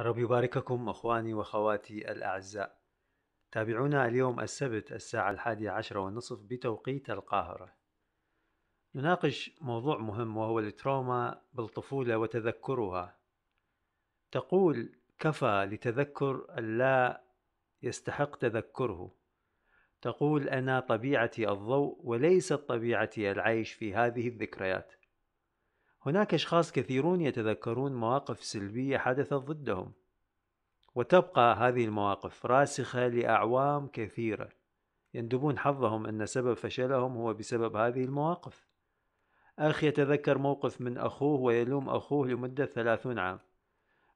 رب يبارككم أخواني وأخواتي الأعزاء تابعونا اليوم السبت الساعة الحادية عشرة والنصف بتوقيت القاهرة نناقش موضوع مهم وهو التروما بالطفولة وتذكرها تقول كفى لتذكر اللا يستحق تذكره تقول أنا طبيعتي الضوء وليست طبيعتي العيش في هذه الذكريات هناك أشخاص كثيرون يتذكرون مواقف سلبية حدثت ضدهم وتبقى هذه المواقف راسخة لأعوام كثيرة يندبون حظهم أن سبب فشلهم هو بسبب هذه المواقف أخ يتذكر موقف من أخوه ويلوم أخوه لمدة ثلاثون عام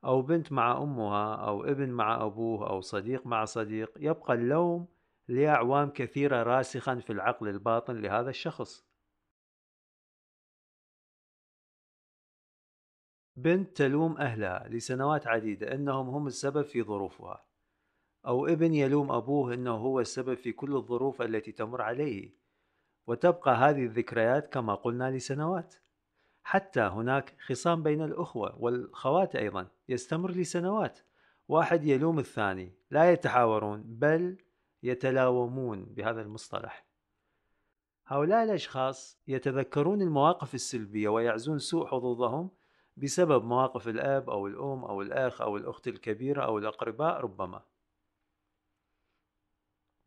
أو بنت مع أمها أو ابن مع أبوه أو صديق مع صديق يبقى اللوم لأعوام كثيرة راسخا في العقل الباطن لهذا الشخص بنت تلوم أهلها لسنوات عديدة أنهم هم السبب في ظروفها أو ابن يلوم أبوه أنه هو السبب في كل الظروف التي تمر عليه وتبقى هذه الذكريات كما قلنا لسنوات حتى هناك خصام بين الأخوة والخوات أيضا يستمر لسنوات واحد يلوم الثاني لا يتحاورون بل يتلاومون بهذا المصطلح هؤلاء الأشخاص يتذكرون المواقف السلبية ويعزون سوء حظوظهم بسبب مواقف الاب او الام او الاخ او الاخت الكبيره او الاقرباء ربما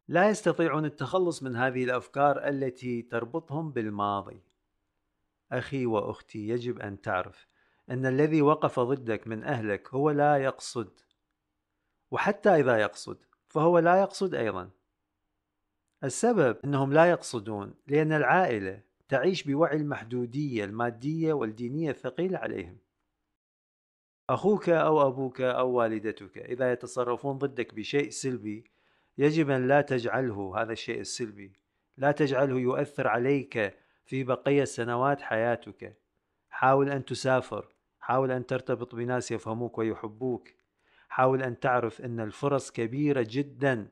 لا يستطيعون التخلص من هذه الافكار التي تربطهم بالماضي اخي واختي يجب ان تعرف ان الذي وقف ضدك من اهلك هو لا يقصد وحتى اذا يقصد فهو لا يقصد ايضا السبب انهم لا يقصدون لان العائله تعيش بوعي المحدودية المادية والدينية الثقيلة عليهم أخوك أو أبوك أو والدتك إذا يتصرفون ضدك بشيء سلبي يجب أن لا تجعله هذا الشيء السلبي لا تجعله يؤثر عليك في بقية سنوات حياتك حاول أن تسافر حاول أن ترتبط بناس يفهموك ويحبوك حاول أن تعرف أن الفرص كبيرة جدا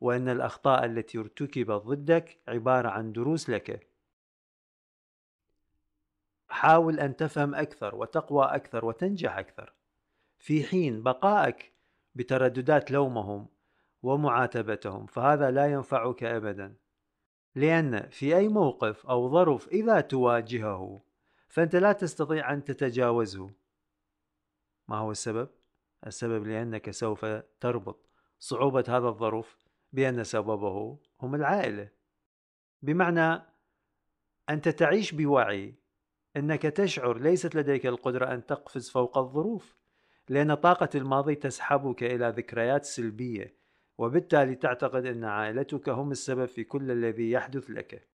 وأن الأخطاء التي ارتكبت ضدك عبارة عن دروس لك حاول أن تفهم أكثر وتقوى أكثر وتنجح أكثر في حين بقائك بترددات لومهم ومعاتبتهم فهذا لا ينفعك أبدا لأن في أي موقف أو ظرف إذا تواجهه فأنت لا تستطيع أن تتجاوزه ما هو السبب؟ السبب لأنك سوف تربط صعوبة هذا الظرف بأن سببه هم العائلة بمعنى أنت تعيش بوعي انك تشعر ليست لديك القدره ان تقفز فوق الظروف لان طاقه الماضي تسحبك الى ذكريات سلبيه وبالتالي تعتقد ان عائلتك هم السبب في كل الذي يحدث لك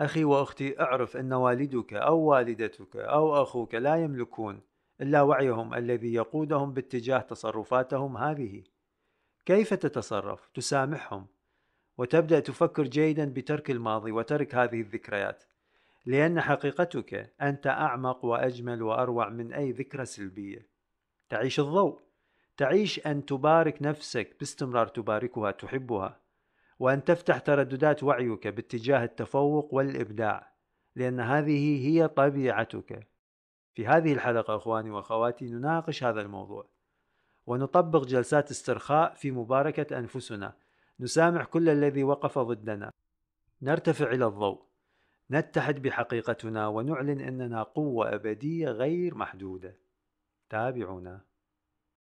اخي واختي اعرف ان والدك او والدتك او اخوك لا يملكون الا وعيهم الذي يقودهم باتجاه تصرفاتهم هذه كيف تتصرف تسامحهم وتبدا تفكر جيدا بترك الماضي وترك هذه الذكريات لأن حقيقتك أنت أعمق وأجمل وأروع من أي ذكرى سلبية تعيش الضوء تعيش أن تبارك نفسك باستمرار تباركها تحبها وأن تفتح ترددات وعيك باتجاه التفوق والإبداع لأن هذه هي طبيعتك في هذه الحلقة أخواني وأخواتي نناقش هذا الموضوع ونطبق جلسات استرخاء في مباركة أنفسنا نسامح كل الذي وقف ضدنا نرتفع إلى الضوء نتحد بحقيقتنا ونعلن اننا قوه ابديه غير محدوده تابعونا